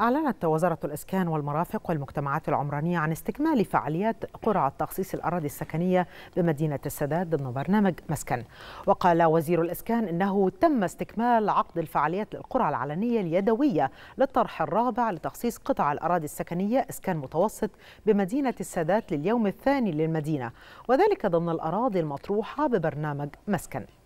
أعلنت وزارة الإسكان والمرافق والمجتمعات العمرانية عن استكمال فعاليات قرعة تخصيص الأراضي السكنية بمدينة السادات ضمن برنامج مسكن وقال وزير الإسكان إنه تم استكمال عقد الفعاليات للقرعة العلنية اليدوية للطرح الرابع لتخصيص قطع الأراضي السكنية إسكان متوسط بمدينة السادات لليوم الثاني للمدينة وذلك ضمن الأراضي المطروحة ببرنامج مسكن